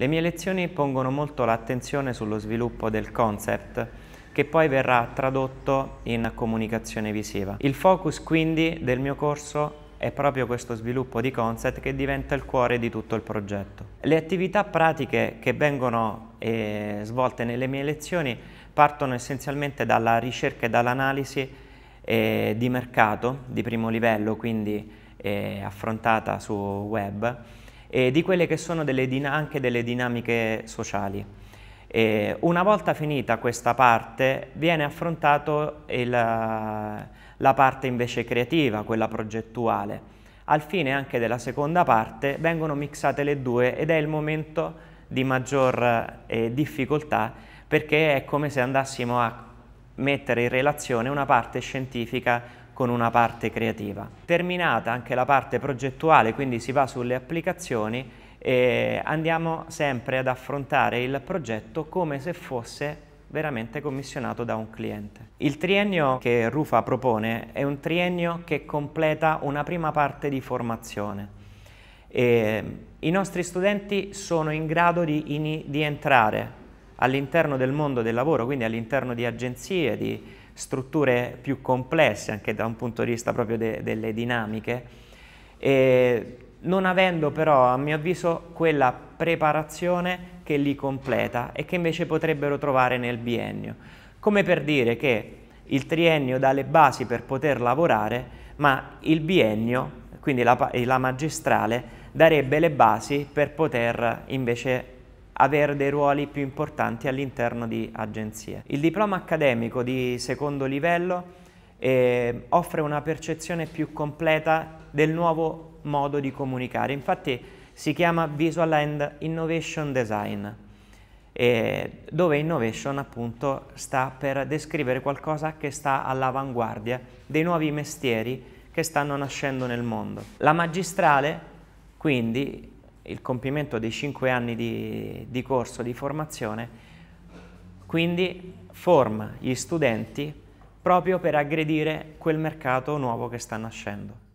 Le mie lezioni pongono molto l'attenzione sullo sviluppo del concept che poi verrà tradotto in comunicazione visiva. Il focus quindi del mio corso è proprio questo sviluppo di concept che diventa il cuore di tutto il progetto. Le attività pratiche che vengono eh, svolte nelle mie lezioni partono essenzialmente dalla ricerca e dall'analisi eh, di mercato di primo livello, quindi eh, affrontata su web, e di quelle che sono delle anche delle dinamiche sociali. E una volta finita questa parte viene affrontato il, la parte invece creativa, quella progettuale. Al fine anche della seconda parte vengono mixate le due ed è il momento di maggior eh, difficoltà perché è come se andassimo a mettere in relazione una parte scientifica con una parte creativa. Terminata anche la parte progettuale, quindi si va sulle applicazioni e andiamo sempre ad affrontare il progetto come se fosse veramente commissionato da un cliente. Il triennio che Rufa propone è un triennio che completa una prima parte di formazione. E I nostri studenti sono in grado di, in, di entrare all'interno del mondo del lavoro, quindi all'interno di agenzie, di strutture più complesse anche da un punto di vista proprio de delle dinamiche, e non avendo però a mio avviso quella preparazione che li completa e che invece potrebbero trovare nel biennio. Come per dire che il triennio dà le basi per poter lavorare, ma il biennio, quindi la, la magistrale, darebbe le basi per poter invece avere dei ruoli più importanti all'interno di agenzie. Il diploma accademico di secondo livello eh, offre una percezione più completa del nuovo modo di comunicare, infatti si chiama Visual and Innovation Design, eh, dove innovation appunto sta per descrivere qualcosa che sta all'avanguardia dei nuovi mestieri che stanno nascendo nel mondo. La magistrale quindi il compimento dei 5 anni di, di corso di formazione, quindi forma gli studenti proprio per aggredire quel mercato nuovo che sta nascendo.